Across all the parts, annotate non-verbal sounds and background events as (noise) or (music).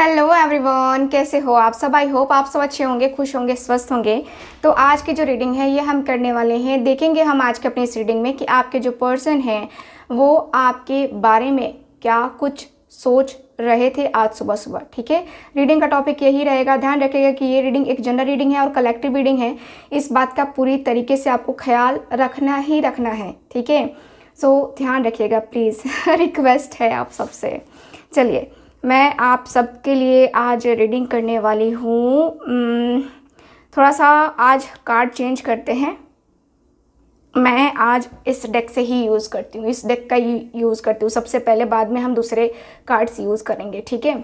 hello everyone कैसे हो आप सब आई होप आप सब अच्छे होंगे खुश होंगे स्वस्थ होंगे तो आज की जो रीडिंग है ये हम करने वाले हैं देखेंगे हम आज के अपने इस रीडिंग में कि आपके जो पर्सन हैं वो आपके बारे में क्या कुछ सोच रहे थे आज सुबह सुबह ठीक है रीडिंग का टॉपिक यही रहेगा ध्यान रखिएगा कि ये रीडिंग एक जनरल रीडिंग है और कलेक्टिव रीडिंग है इस बात का पूरी तरीके से आपको ख्याल रखना ही रखना है ठीक है सो ध्यान रखिएगा प्लीज़ रिक्वेस्ट (laughs) है आप सबसे चलिए मैं आप सबके लिए आज रीडिंग करने वाली हूँ थोड़ा सा आज कार्ड चेंज करते हैं मैं आज इस डेक से ही यूज़ करती हूँ इस डेक का ही यूज़ करती हूँ सबसे पहले बाद में हम दूसरे कार्ड्स यूज़ करेंगे ठीक है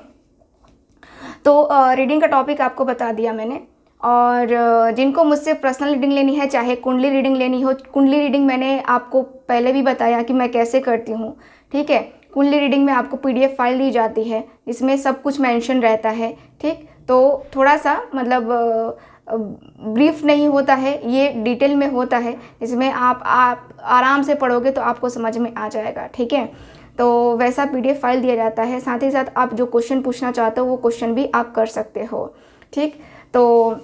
तो रीडिंग का टॉपिक आपको बता दिया मैंने और जिनको मुझसे पर्सनल रीडिंग लेनी है चाहे कुंडली रीडिंग लेनी हो कुंडली रीडिंग मैंने आपको पहले भी बताया कि मैं कैसे करती हूँ ठीक है कुंडली रीडिंग में आपको पीडीएफ फाइल दी जाती है जिसमें सब कुछ मेंशन रहता है ठीक तो थोड़ा सा मतलब ब्रीफ नहीं होता है ये डिटेल में होता है इसमें आप आप आराम से पढ़ोगे तो आपको समझ में आ जाएगा ठीक है तो वैसा पीडीएफ फाइल दिया जाता है साथ ही साथ आप जो क्वेश्चन पूछना चाहते हो वो क्वेश्चन भी आप कर सकते हो ठीक तो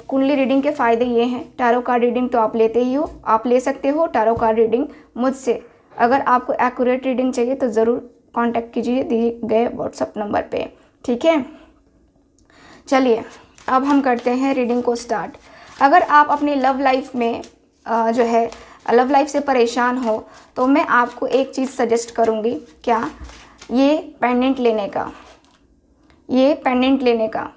कुंडली रीडिंग के फ़ायदे ये हैं टैरो कार्ड रीडिंग तो आप लेते ही हो आप ले सकते हो टैरो कार्ड रीडिंग मुझसे अगर आपको एक्यूरेट रीडिंग चाहिए तो ज़रूर कांटेक्ट कीजिए दिए गए व्हाट्सअप नंबर पे ठीक है चलिए अब हम करते हैं रीडिंग को स्टार्ट अगर आप अपनी लव लाइफ में आ, जो है लव लाइफ से परेशान हो तो मैं आपको एक चीज़ सजेस्ट करूँगी क्या ये पेंडेंट लेने का ये पेंडेंट लेने का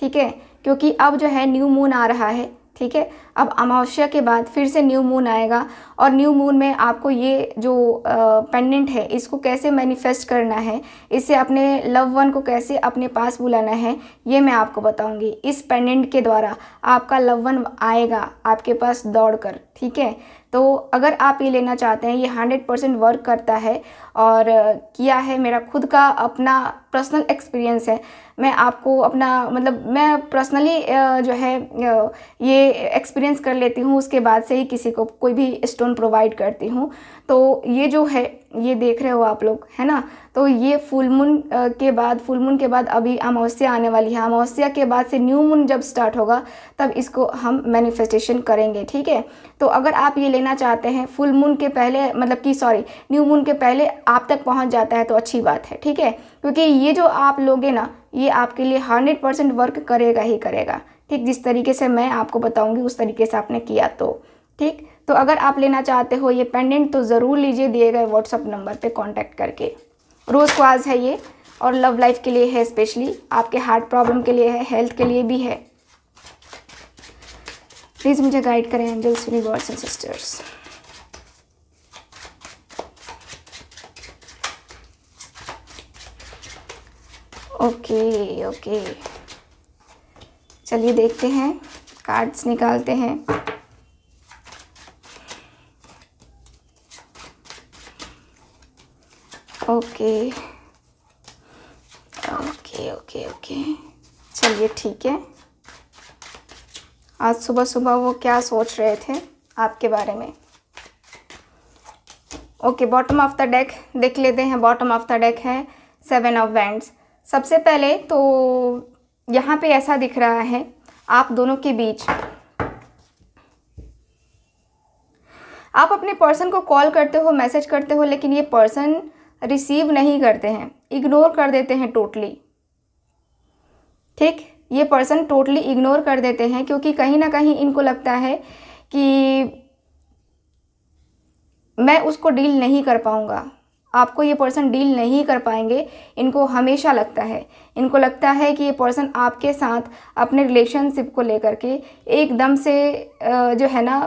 ठीक है क्योंकि अब जो है न्यू मून आ रहा है ठीक है अब अमावस्या के बाद फिर से न्यू मून आएगा और न्यू मून में आपको ये जो पेंडेंट है इसको कैसे मैनिफेस्ट करना है इसे अपने लव वन को कैसे अपने पास बुलाना है ये मैं आपको बताऊंगी इस पेंडेंट के द्वारा आपका लव वन आएगा आपके पास दौड़कर ठीक है तो अगर आप ये लेना चाहते हैं ये हंड्रेड परसेंट वर्क करता है और किया है मेरा खुद का अपना पर्सनल एक्सपीरियंस है मैं आपको अपना मतलब मैं पर्सनली जो है ये एक्सपीरियंस कर लेती हूँ उसके बाद से ही किसी को कोई भी स्टोन प्रोवाइड करती हूँ तो ये जो है ये देख रहे हो आप लोग है ना तो ये फुल मून के बाद फुल मून के बाद अभी अमावस्या आने वाली है अमावस्या के बाद से न्यू मून जब स्टार्ट होगा तब इसको हम मैनिफेस्टेशन करेंगे ठीक है तो अगर आप ये लेना चाहते हैं फुल मून के पहले मतलब कि सॉरी न्यू मून के पहले आप तक पहुंच जाता है तो अच्छी बात है ठीक है क्योंकि ये जो आप लोगे ना ये आपके लिए हंड्रेड परसेंट वर्क करेगा ही करेगा ठीक जिस तरीके से मैं आपको बताऊंगी उस तरीके से आपने किया तो ठीक तो अगर आप लेना चाहते हो ये पेंडेंट तो ज़रूर लीजिए दिए गए व्हाट्सअप नंबर पर कॉन्टैक्ट करके रोज़ क्वाज है ये और लव लाइफ के लिए है स्पेशली आपके हार्ट प्रॉब्लम के लिए है हेल्थ के लिए भी है प्लीज़ मुझे गाइड करें angels universe and sisters okay okay चलिए देखते हैं कार्ड्स निकालते हैं ओके ओके ओके ओके चलिए ठीक है आज सुबह सुबह वो क्या सोच रहे थे आपके बारे में okay bottom of the deck देख लेते हैं बॉटम ऑफ द डेक है सेवन ऑफ वैंड्स सबसे पहले तो यहाँ पे ऐसा दिख रहा है आप दोनों के बीच आप अपने पर्सन को कॉल करते हो मैसेज करते हो लेकिन ये पर्सन रिसीव नहीं करते हैं इग्नोर कर देते हैं टोटली ठीक ये पर्सन टोटली इग्नोर कर देते हैं क्योंकि कहीं ना कहीं इनको लगता है कि मैं उसको डील नहीं कर पाऊँगा आपको ये पर्सन डील नहीं कर पाएंगे इनको हमेशा लगता है इनको लगता है कि ये पर्सन आपके साथ अपने रिलेशनशिप को लेकर के एकदम से जो है ना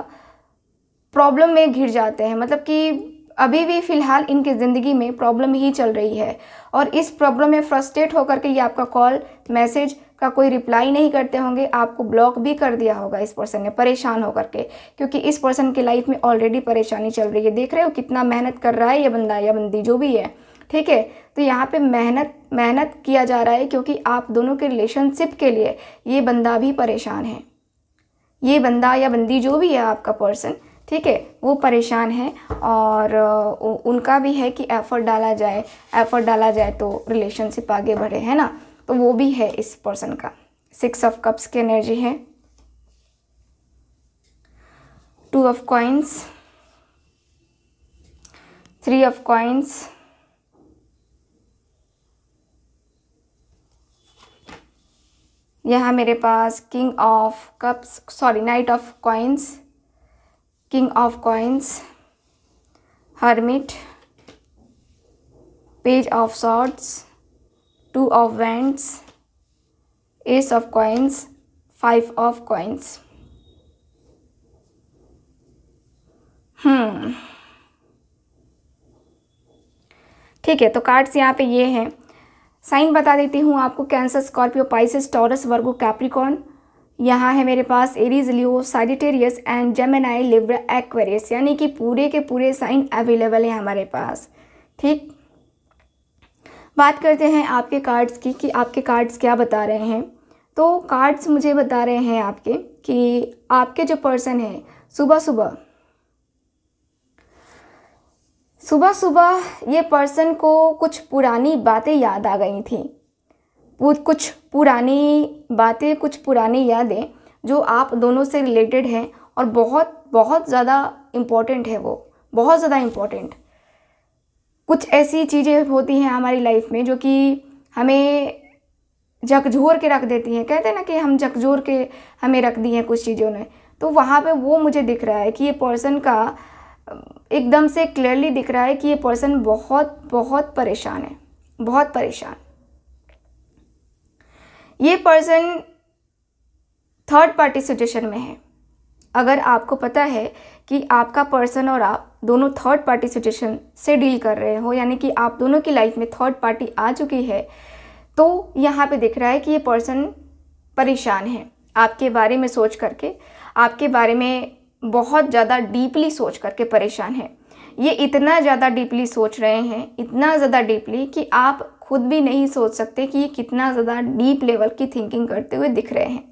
प्रॉब्लम में घिर जाते हैं मतलब कि अभी भी फ़िलहाल इनकी ज़िंदगी में प्रॉब्लम ही चल रही है और इस प्रॉब्लम में फ्रस्ट्रेट होकर के ये आपका कॉल मैसेज का कोई रिप्लाई नहीं करते होंगे आपको ब्लॉक भी कर दिया होगा इस पर्सन ने परेशान होकर के क्योंकि इस पर्सन की लाइफ में ऑलरेडी परेशानी चल रही है देख रहे हो कितना मेहनत कर रहा है ये बंदा या बंदी जो भी है ठीक है तो यहाँ पे मेहनत मेहनत किया जा रहा है क्योंकि आप दोनों के रिलेशनशिप के लिए ये बंदा भी परेशान है ये बंदा या बंदी जो भी है आपका पर्सन ठीक है वो परेशान है और उनका भी है कि एफर्ट डाला जाए एफर्ट डाला जाए तो रिलेशनशिप आगे बढ़े है ना तो वो भी है इस पर्सन का सिक्स ऑफ कप्स की एनर्जी है two of coins three of coins यहाँ मेरे पास king of cups sorry knight of coins king of coins hermit page of swords two of wands ace of coins five of coins hmm ठीक है तो cards यहाँ पे ये हैं साइन बता देती हूँ आपको Cancer Scorpio Pisces Taurus Virgo Capricorn यहाँ है मेरे पास Aries Leo Sagittarius and Gemini Libra Aquarius यानी कि पूरे के पूरे साइन अवेलेबल है हमारे पास ठीक बात करते हैं आपके कार्ड्स की कि आपके कार्ड्स क्या बता रहे हैं तो कार्ड्स मुझे बता रहे हैं आपके कि आपके जो पर्सन हैं सुबह सुबह सुबह सुबह ये पर्सन को कुछ पुरानी बातें याद आ गई थी वो कुछ पुरानी बातें कुछ पुरानी यादें जो आप दोनों से रिलेटेड हैं और बहुत बहुत ज़्यादा इम्पॉर्टेंट है वो बहुत ज़्यादा इम्पॉर्टेंट कुछ ऐसी चीज़ें होती हैं हमारी लाइफ में जो कि हमें झकझोर के रख देती हैं कहते हैं ना कि हम झकझोर के हमें रख दी हैं कुछ चीज़ों ने तो वहाँ पे वो मुझे दिख रहा है कि ये पर्सन का एकदम से क्लियरली दिख रहा है कि ये पर्सन बहुत बहुत परेशान है बहुत परेशान ये पर्सन थर्ड पार्टी सिचुएशन में है अगर आपको पता है कि आपका पर्सन और आप दोनों थर्ड पार्टी सिचुएशन से डील कर रहे हो यानी कि आप दोनों की लाइफ में थर्ड पार्टी आ चुकी है तो यहाँ पे दिख रहा है कि ये पर्सन परेशान है आपके बारे में सोच करके आपके बारे में बहुत ज़्यादा डीपली सोच करके परेशान है ये इतना ज़्यादा डीपली सोच रहे हैं इतना ज़्यादा डीपली कि आप खुद भी नहीं सोच सकते कि ये कितना ज़्यादा डीप लेवल की थिंकिंग करते हुए दिख रहे हैं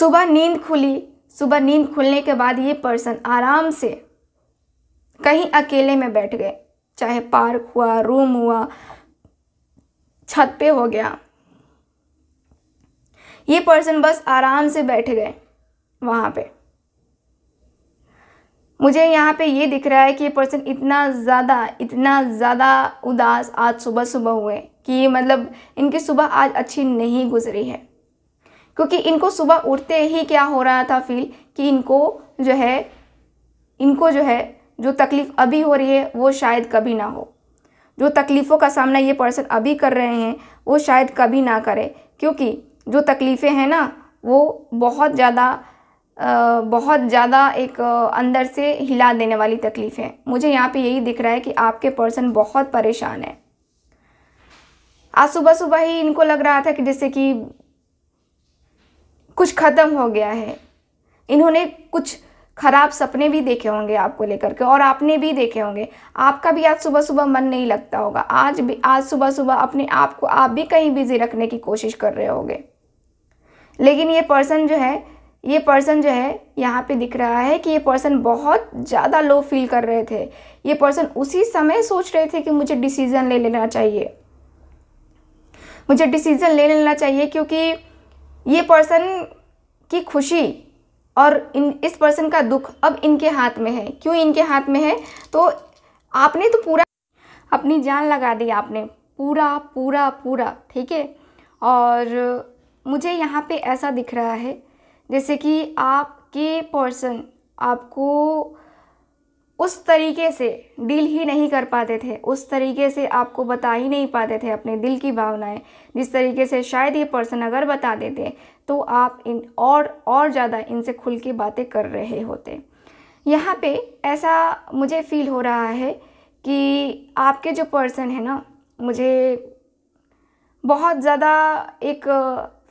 सुबह नींद खुली सुबह नींद खुलने के बाद ये पर्सन आराम से कहीं अकेले में बैठ गए चाहे पार्क हुआ रूम हुआ छत पे हो गया ये पर्सन बस आराम से बैठ गए वहाँ पे मुझे यहाँ पे ये दिख रहा है कि ये पर्सन इतना ज़्यादा इतना ज़्यादा उदास आज सुबह सुबह हुए कि मतलब इनकी सुबह आज अच्छी नहीं गुजरी है क्योंकि इनको सुबह उठते ही क्या हो रहा था फील कि इनको जो है इनको जो है जो तकलीफ़ अभी हो रही है वो शायद कभी ना हो जो तकलीफ़ों का सामना ये पर्सन अभी कर रहे हैं वो शायद कभी ना करे क्योंकि जो तकलीफ़ें हैं ना वो बहुत ज़्यादा बहुत ज़्यादा एक अंदर से हिला देने वाली तकलीफ़ है मुझे यहाँ पे यही दिख रहा है कि आपके पर्सन बहुत परेशान है आज सुबह सुबह ही इनको लग रहा था कि जैसे कि कुछ ख़त्म हो गया है इन्होंने कुछ ख़राब सपने भी देखे होंगे आपको लेकर के और आपने भी देखे होंगे आपका भी आज सुबह सुबह मन नहीं लगता होगा आज भी आज सुबह सुबह अपने आप को आप भी कहीं बिज़ी रखने की कोशिश कर रहे होंगे लेकिन ये पर्सन जो है ये पर्सन जो है यहाँ पे दिख रहा है कि ये पर्सन बहुत ज़्यादा लो फील कर रहे थे ये पर्सन उसी समय सोच रहे थे कि मुझे डिसीज़न ले लेना चाहिए मुझे डिसीज़न ले लेना चाहिए क्योंकि ये पर्सन की खुशी और इन इस पर्सन का दुख अब इनके हाथ में है क्यों इनके हाथ में है तो आपने तो पूरा अपनी जान लगा दी आपने पूरा पूरा पूरा ठीक है और मुझे यहाँ पे ऐसा दिख रहा है जैसे कि आपके पर्सन आपको उस तरीके से डील ही नहीं कर पाते थे उस तरीके से आपको बता ही नहीं पाते थे अपने दिल की भावनाएं जिस तरीके से शायद ये पर्सन अगर बता देते तो आप इन और और ज़्यादा इनसे खुल के बातें कर रहे होते यहाँ पे ऐसा मुझे फील हो रहा है कि आपके जो पर्सन है ना मुझे बहुत ज़्यादा एक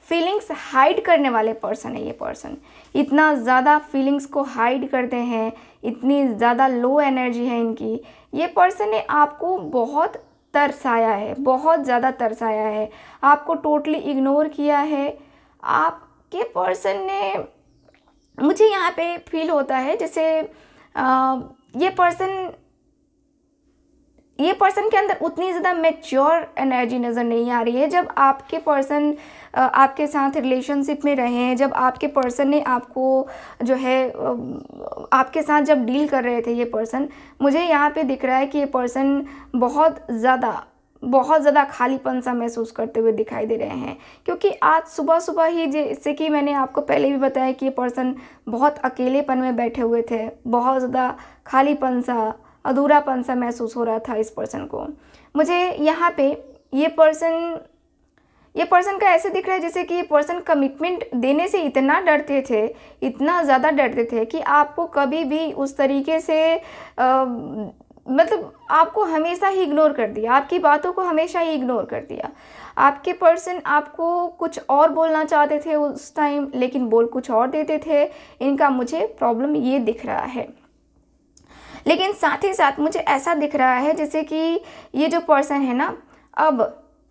फीलिंग्स हाइड करने वाले पर्सन है ये पर्सन इतना ज़्यादा फीलिंग्स को हाइड करते हैं इतनी ज़्यादा लो एनर्जी है इनकी ये पर्सन ने आपको बहुत तरसाया है बहुत ज़्यादा तरसाया है आपको टोटली इग्नोर किया है आपके पर्सन ने मुझे यहाँ पे फील होता है जैसे आ, ये पर्सन ये पर्सन के अंदर उतनी ज़्यादा मेच्योर एनर्जी नज़र नहीं आ रही है जब आपके पर्सन आपके साथ रिलेशनशिप में रहे हैं जब आपके पर्सन ने आपको जो है आपके साथ जब डील कर रहे थे ये पर्सन मुझे यहाँ पे दिख रहा है कि ये पर्सन बहुत ज़्यादा बहुत ज़्यादा खालीपन सा महसूस करते हुए दिखाई दे रहे हैं क्योंकि आज सुबह सुबह ही जैसे कि मैंने आपको पहले भी बताया कि ये पर्सन बहुत अकेलेपन में बैठे हुए थे बहुत ज़्यादा खालीपन सा अधूरापन सा महसूस हो रहा था इस पर्सन को मुझे यहाँ पे ये पर्सन ये पर्सन का ऐसे दिख रहा है जैसे कि ये पर्सन कमिटमेंट देने से इतना डरते थे इतना ज़्यादा डरते थे कि आपको कभी भी उस तरीके से आ, मतलब आपको हमेशा ही इग्नोर कर दिया आपकी बातों को हमेशा ही इग्नोर कर दिया आपके पर्सन आपको कुछ और बोलना चाहते थे उस टाइम लेकिन बोल कुछ और देते थे इनका मुझे प्रॉब्लम ये दिख रहा है लेकिन साथ ही साथ मुझे ऐसा दिख रहा है जैसे कि ये जो पर्सन है ना अब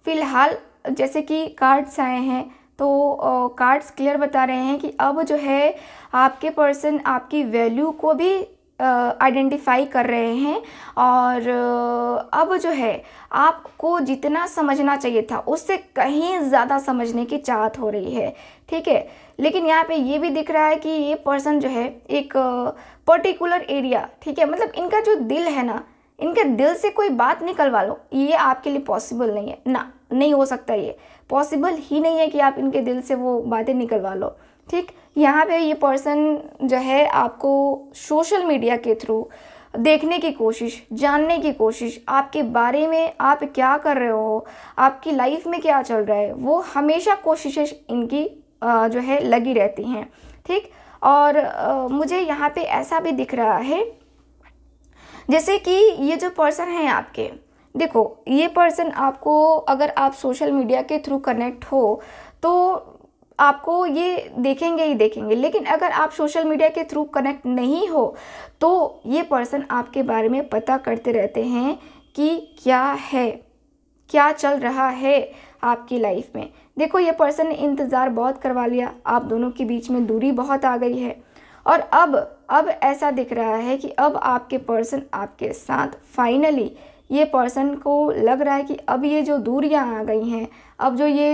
फ़िलहाल जैसे कि कार्ड्स आए हैं तो कार्ड्स क्लियर बता रहे हैं कि अब जो है आपके पर्सन आपकी वैल्यू को भी आइडेंटिफाई कर रहे हैं और अब जो है आपको जितना समझना चाहिए था उससे कहीं ज़्यादा समझने की चाहत हो रही है ठीक है लेकिन यहाँ पे ये भी दिख रहा है कि ये पर्सन जो है एक पर्टिकुलर एरिया ठीक है मतलब इनका जो दिल है ना इनके दिल से कोई बात निकलवा लो ये आपके लिए पॉसिबल नहीं है ना नहीं हो सकता ये पॉसिबल ही नहीं है कि आप इनके दिल से वो बातें निकलवा लो ठीक यहाँ पे ये पर्सन जो है आपको सोशल मीडिया के थ्रू देखने की कोशिश जानने की कोशिश आपके बारे में आप क्या कर रहे हो आपकी लाइफ में क्या चल रहा है वो हमेशा कोशिशें इनकी जो है लगी रहती हैं ठीक और आ, मुझे यहाँ पे ऐसा भी दिख रहा है जैसे कि ये जो पर्सन हैं आपके देखो ये पर्सन आपको अगर आप सोशल मीडिया के थ्रू कनेक्ट हो तो आपको ये देखेंगे ही देखेंगे लेकिन अगर आप सोशल मीडिया के थ्रू कनेक्ट नहीं हो तो ये पर्सन आपके बारे में पता करते रहते हैं कि क्या है क्या चल रहा है आपकी लाइफ में देखो ये पर्सन ने इंतज़ार बहुत करवा लिया आप दोनों के बीच में दूरी बहुत आ गई है और अब अब ऐसा दिख रहा है कि अब आपके पर्सन आपके साथ फाइनली ये पर्सन को लग रहा है कि अब ये जो दूरियां आ गई हैं अब जो ये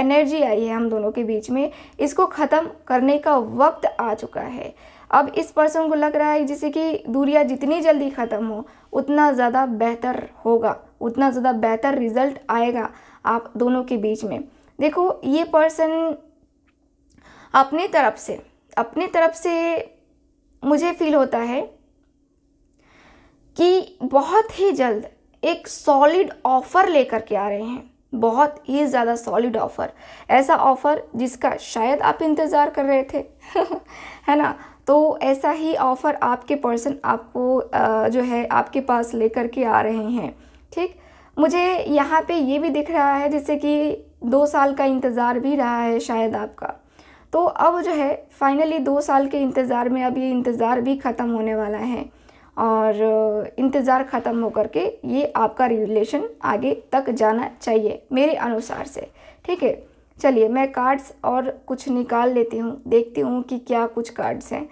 एनर्जी आई है हम दोनों के बीच में इसको ख़त्म करने का वक्त आ चुका है अब इस पर्सन को लग रहा है जैसे कि दूरियां जितनी जल्दी ख़त्म हो उतना ज़्यादा बेहतर होगा उतना ज़्यादा बेहतर रिजल्ट आएगा आप दोनों के बीच में देखो ये पर्सन अपनी तरफ से अपनी तरफ से मुझे फील होता है कि बहुत ही जल्द एक सॉलिड ऑफ़र लेकर के आ रहे हैं बहुत ही ज़्यादा सॉलिड ऑफ़र ऐसा ऑफ़र जिसका शायद आप इंतज़ार कर रहे थे (laughs) है ना तो ऐसा ही ऑफ़र आपके पर्सन आपको जो है आपके पास लेकर के आ रहे हैं ठीक मुझे यहाँ पे ये भी दिख रहा है जैसे कि दो साल का इंतज़ार भी रहा है शायद आपका तो अब जो है फाइनली दो साल के इंतज़ार में अब ये इंतज़ार भी ख़त्म होने वाला है और इंतज़ार ख़त्म होकर के ये आपका रिलेशन आगे तक जाना चाहिए मेरे अनुसार से ठीक है चलिए मैं कार्ड्स और कुछ निकाल लेती हूँ देखती हूँ कि क्या कुछ कार्ड्स हैं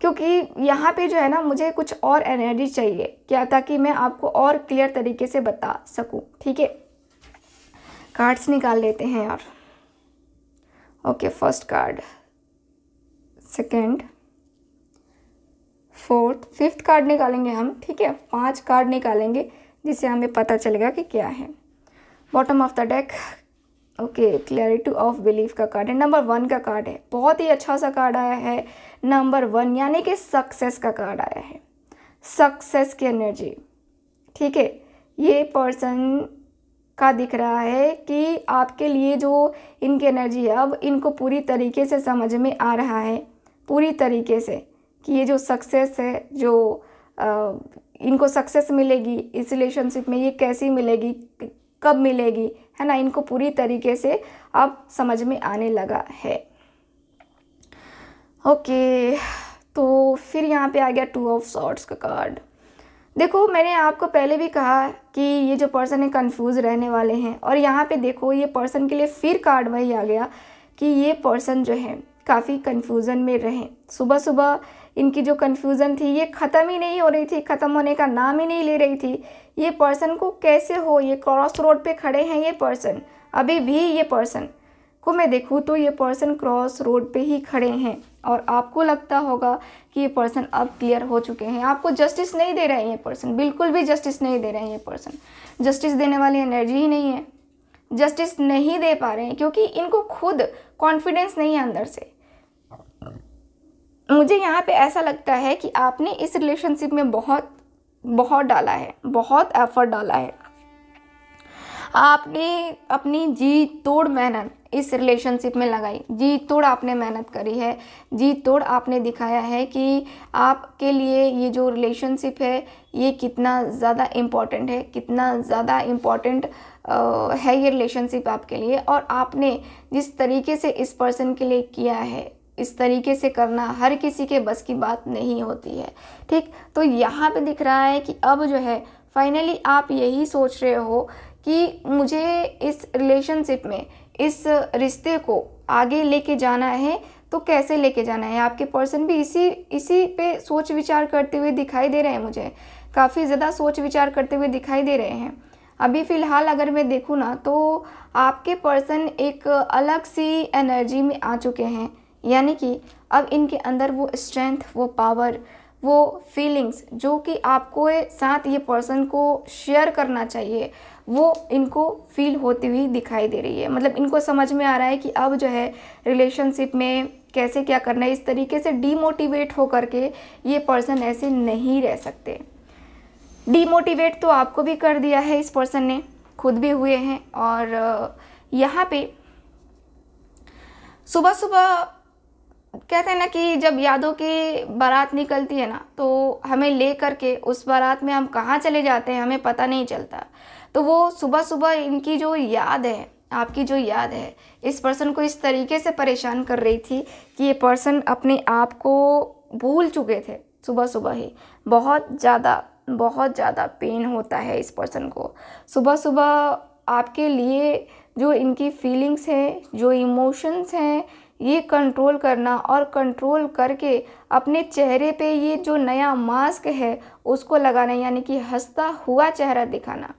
क्योंकि यहाँ पे जो है ना मुझे कुछ और एनर्जी चाहिए क्या ताकि मैं आपको और क्लियर तरीके से बता सकूँ ठीक है कार्ड्स निकाल लेते हैं यार okay first card second fourth fifth card निकालेंगे हम ठीक है पांच कार्ड निकालेंगे जिससे हमें पता चलेगा कि क्या है bottom of the deck okay clarity of belief का कार्ड है नंबर वन का कार्ड है बहुत ही अच्छा सा कार्ड आया है नंबर वन यानी कि सक्सेस का कार्ड आया है सक्सेस की एनर्जी ठीक है ये पर्सन का दिख रहा है कि आपके लिए जो इनकी एनर्जी है अब इनको पूरी तरीके से समझ में आ रहा है पूरी तरीके से कि ये जो सक्सेस है जो आ, इनको सक्सेस मिलेगी इस रिलेशनशिप में ये कैसी मिलेगी कब मिलेगी है ना इनको पूरी तरीके से अब समझ में आने लगा है ओके तो फिर यहाँ पे आ गया टू ऑफ सॉर्ट्स का कार्ड देखो मैंने आपको पहले भी कहा कि ये जो पर्सन है कंफ्यूज रहने वाले हैं और यहाँ पे देखो ये पर्सन के लिए फिर कार्ड वही आ गया कि ये पर्सन जो है काफ़ी कन्फ्यूज़न में रहें सुबह सुबह इनकी जो कन्फ्यूज़न थी ये ख़त्म ही नहीं हो रही थी ख़त्म होने का नाम ही नहीं ले रही थी ये पर्सन को कैसे हो ये क्रॉस रोड पे खड़े हैं ये पर्सन अभी भी ये पर्सन को मैं देखूँ तो ये पर्सन क्रॉस रोड पे ही खड़े हैं और आपको लगता होगा कि ये पर्सन अब क्लियर हो चुके हैं आपको जस्टिस नहीं दे रहे हैं ये पर्सन बिल्कुल भी जस्टिस नहीं दे रहे हैं ये पर्सन जस्टिस देने वाली एनर्जी ही नहीं है जस्टिस नहीं दे पा रहे हैं क्योंकि इनको खुद कॉन्फिडेंस नहीं है अंदर से मुझे यहाँ पे ऐसा लगता है कि आपने इस रिलेशनशिप में बहुत बहुत डाला है बहुत एफर्ट डाला है आपने अपनी जी तोड़ मेहनत इस रिलेशनशिप में लगाई जी तोड़ आपने मेहनत करी है जी तोड़ आपने दिखाया है कि आपके लिए ये जो रिलेशनशिप है ये कितना ज़्यादा इम्पॉर्टेंट है कितना ज़्यादा इम्पॉर्टेंट है ये रिलेशनशिप आपके लिए और आपने जिस तरीके से इस पर्सन के लिए किया है इस तरीके से करना हर किसी के बस की बात नहीं होती है ठीक तो यहाँ पे दिख रहा है कि अब जो है फाइनली आप यही सोच रहे हो कि मुझे इस रिलेशनशिप में इस रिश्ते को आगे लेके जाना है तो कैसे लेके जाना है आपके पर्सन भी इसी इसी पे सोच विचार करते हुए दिखाई दे रहे हैं मुझे काफ़ी ज़्यादा सोच विचार करते हुए दिखाई दे रहे हैं अभी फ़िलहाल अगर मैं देखूँ ना तो आपके पर्सन एक अलग सी एनर्जी में आ चुके हैं यानी कि अब इनके अंदर वो स्ट्रेंथ वो पावर वो फीलिंग्स जो कि आपको साथ ये पर्सन को शेयर करना चाहिए वो इनको फील होती हुई दिखाई दे रही है मतलब इनको समझ में आ रहा है कि अब जो है रिलेशनशिप में कैसे क्या करना है इस तरीके से डीमोटिवेट होकर के ये पर्सन ऐसे नहीं रह सकते डीमोटिवेट तो आपको भी कर दिया है इस पर्सन ने खुद भी हुए हैं और यहाँ पे सुबह सुबह कहते हैं ना कि जब यादों की बारात निकलती है ना तो हमें ले करके उस बारात में हम कहाँ चले जाते हैं हमें पता नहीं चलता तो वो सुबह सुबह इनकी जो याद है आपकी जो याद है इस पर्सन को इस तरीके से परेशान कर रही थी कि ये पर्सन अपने आप को भूल चुके थे सुबह सुबह ही बहुत ज़्यादा बहुत ज़्यादा पेन होता है इस पर्सन को सुबह सुबह आपके लिए जो इनकी फीलिंग्स हैं जो इमोशंस हैं ये कंट्रोल करना और कंट्रोल करके अपने चेहरे पे ये जो नया मास्क है उसको लगाना यानी कि हंसता हुआ चेहरा दिखाना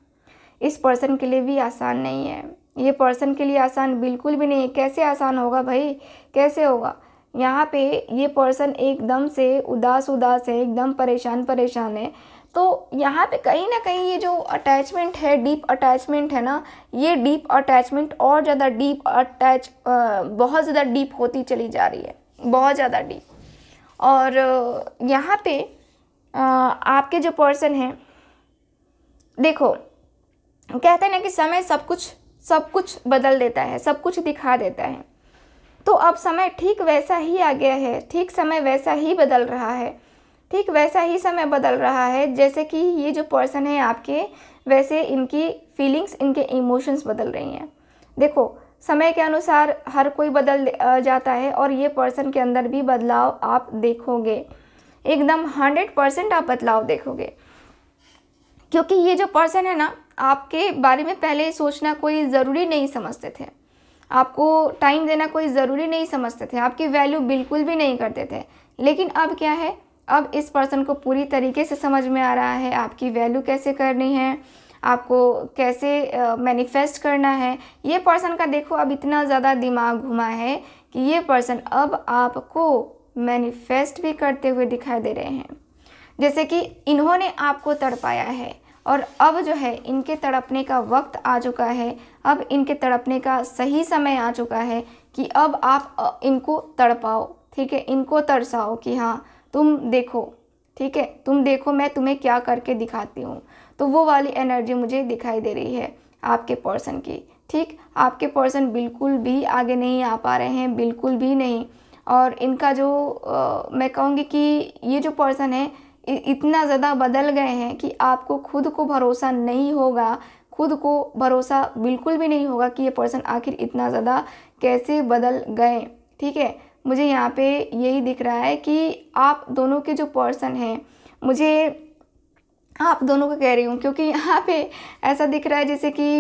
इस पर्सन के लिए भी आसान नहीं है ये पर्सन के लिए आसान बिल्कुल भी नहीं है कैसे आसान होगा भाई कैसे होगा यहाँ पे ये पर्सन एकदम से उदास उदास है एकदम परेशान परेशान है तो यहाँ पे कहीं ना कहीं ये जो अटैचमेंट है डीप अटैचमेंट है ना ये डीप अटैचमेंट और ज़्यादा डीप अटैच बहुत ज़्यादा डीप होती चली जा रही है बहुत ज़्यादा डीप और यहाँ पे आपके जो पर्सन हैं देखो कहते हैं ना कि समय सब कुछ सब कुछ बदल देता है सब कुछ दिखा देता है तो अब समय ठीक वैसा ही आ गया है ठीक समय वैसा ही बदल रहा है ठीक वैसा ही समय बदल रहा है जैसे कि ये जो पर्सन है आपके वैसे इनकी फीलिंग्स इनके इमोशंस बदल रही हैं देखो समय के अनुसार हर कोई बदल जाता है और ये पर्सन के अंदर भी बदलाव आप देखोगे एकदम हंड्रेड परसेंट आप बदलाव देखोगे क्योंकि ये जो पर्सन है ना आपके बारे में पहले सोचना कोई ज़रूरी नहीं समझते थे आपको टाइम देना कोई ज़रूरी नहीं समझते थे आपकी वैल्यू बिल्कुल भी नहीं करते थे लेकिन अब क्या है अब इस पर्सन को पूरी तरीके से समझ में आ रहा है आपकी वैल्यू कैसे करनी है आपको कैसे मैनिफेस्ट uh, करना है ये पर्सन का देखो अब इतना ज़्यादा दिमाग घुमा है कि ये पर्सन अब आपको मैनिफेस्ट भी करते हुए दिखाई दे रहे हैं जैसे कि इन्होंने आपको तड़पाया है और अब जो है इनके तड़पने का वक्त आ चुका है अब इनके तड़पने का सही समय आ चुका है कि अब आप इनको तड़पाओ ठीक है इनको तरसाओ कि हाँ तुम देखो ठीक है तुम देखो मैं तुम्हें क्या करके दिखाती हूँ तो वो वाली एनर्जी मुझे दिखाई दे रही है आपके पर्सन की ठीक आपके पर्सन बिल्कुल भी आगे नहीं आ पा रहे हैं बिल्कुल भी नहीं और इनका जो आ, मैं कहूँगी कि ये जो पर्सन है इतना ज़्यादा बदल गए हैं कि आपको खुद को भरोसा नहीं होगा खुद को भरोसा बिल्कुल भी नहीं होगा कि ये पर्सन आखिर इतना ज़्यादा कैसे बदल गए ठीक है मुझे यहाँ पे यही दिख रहा है कि आप दोनों के जो पर्सन हैं मुझे आप दोनों को कह रही हूँ क्योंकि यहाँ पे ऐसा दिख रहा है जैसे कि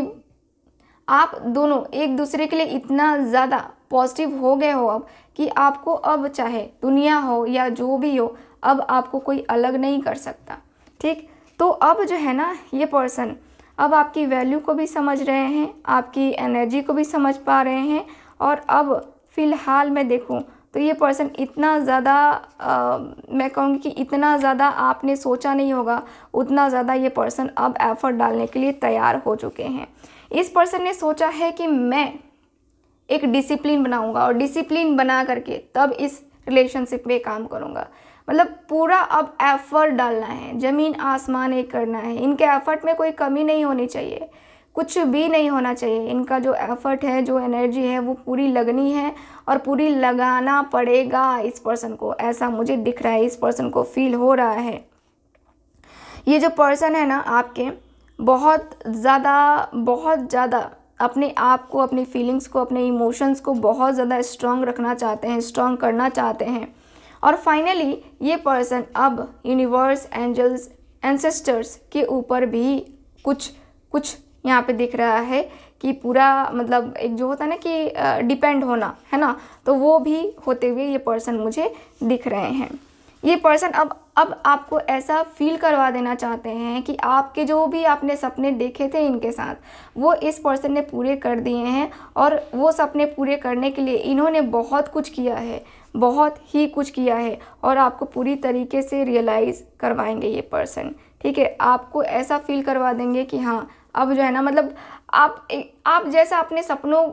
आप दोनों एक दूसरे के लिए इतना ज़्यादा पॉजिटिव हो गए हो अब कि आपको अब चाहे दुनिया हो या जो भी हो अब आपको कोई अलग नहीं कर सकता ठीक तो अब जो है ना ये पर्सन अब आपकी वैल्यू को भी समझ रहे हैं आपकी एनर्जी को भी समझ पा रहे हैं और अब फ़िलहाल मैं देखूँ तो ये पर्सन इतना ज़्यादा मैं कहूँगी कि इतना ज़्यादा आपने सोचा नहीं होगा उतना ज़्यादा ये पर्सन अब एफ़र्ट डालने के लिए तैयार हो चुके हैं इस पर्सन ने सोचा है कि मैं एक डिसिप्लिन बनाऊँगा और डिसिप्लिन बना करके तब इस रिलेशनशिप में काम करूँगा मतलब पूरा अब एफ़र्ट डालना है ज़मीन आसमान एक करना है इनके एफ़र्ट में कोई कमी नहीं होनी चाहिए कुछ भी नहीं होना चाहिए इनका जो एफर्ट है जो एनर्जी है वो पूरी लगनी है और पूरी लगाना पड़ेगा इस पर्सन को ऐसा मुझे दिख रहा है इस पर्सन को फील हो रहा है ये जो पर्सन है ना आपके बहुत ज़्यादा बहुत ज़्यादा अपने आप को अपनी फीलिंग्स को अपने इमोशंस को बहुत ज़्यादा स्ट्रॉन्ग रखना चाहते हैं स्ट्रॉन्ग करना चाहते हैं और फाइनली ये पर्सन अब यूनिवर्स एंजल्स एंसेस्टर्स के ऊपर भी कुछ कुछ यहाँ पे दिख रहा है कि पूरा मतलब एक जो होता है ना कि डिपेंड होना है ना तो वो भी होते हुए ये पर्सन मुझे दिख रहे हैं ये पर्सन अब अब आपको ऐसा फील करवा देना चाहते हैं कि आपके जो भी आपने सपने देखे थे इनके साथ वो इस पर्सन ने पूरे कर दिए हैं और वो सपने पूरे करने के लिए इन्होंने बहुत कुछ किया है बहुत ही कुछ किया है और आपको पूरी तरीके से रियलाइज़ करवाएंगे ये पर्सन ठीक है आपको ऐसा फील करवा देंगे कि हाँ अब जो है ना मतलब आप आप जैसा अपने सपनों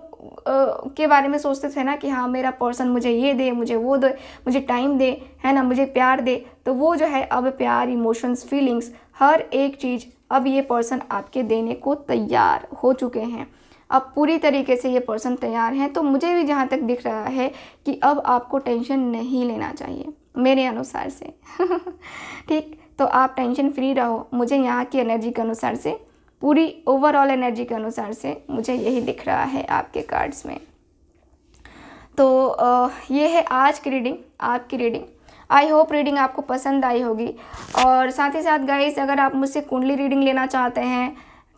के बारे में सोचते थे ना कि हाँ मेरा पर्सन मुझे ये दे मुझे वो दे मुझे टाइम दे है ना मुझे प्यार दे तो वो जो है अब प्यार इमोशंस फीलिंग्स हर एक चीज़ अब ये पर्सन आपके देने को तैयार हो चुके हैं अब पूरी तरीके से ये पर्सन तैयार हैं तो मुझे भी जहाँ तक दिख रहा है कि अब आपको टेंशन नहीं लेना चाहिए मेरे अनुसार से (laughs) ठीक तो आप टेंशन फ्री रहो मुझे यहाँ की एनर्जी के अनुसार से पूरी ओवरऑल एनर्जी के अनुसार से मुझे यही दिख रहा है आपके कार्ड्स में तो ये है आज की रीडिंग आपकी रीडिंग आई होप रीडिंग आपको पसंद आई होगी और साथ ही साथ गाइस अगर आप मुझसे कुंडली रीडिंग लेना चाहते हैं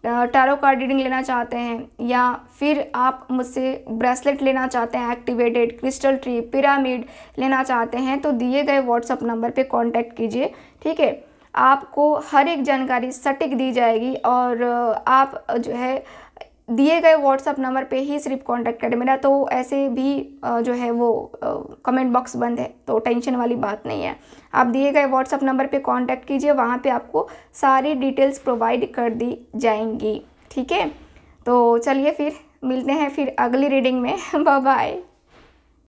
टैरो कार्ड रीडिंग लेना चाहते हैं या फिर आप मुझसे ब्रेसलेट लेना चाहते हैं एक्टिवेटेड क्रिस्टल ट्री पिरामिड लेना चाहते हैं तो दिए गए व्हाट्सअप नंबर पे कांटेक्ट कीजिए ठीक है आपको हर एक जानकारी सटीक दी जाएगी और आप जो है दिए गए व्हाट्सअप नंबर पे ही सिर्फ कांटेक्ट करें मेरा तो ऐसे भी जो है वो कमेंट बॉक्स बंद है तो टेंशन वाली बात नहीं है आप दिए गए व्हाट्सअप नंबर पे कांटेक्ट कीजिए वहाँ पे आपको सारी डिटेल्स प्रोवाइड कर दी जाएंगी ठीक है तो चलिए फिर मिलते हैं फिर अगली रीडिंग में बाय (laughs)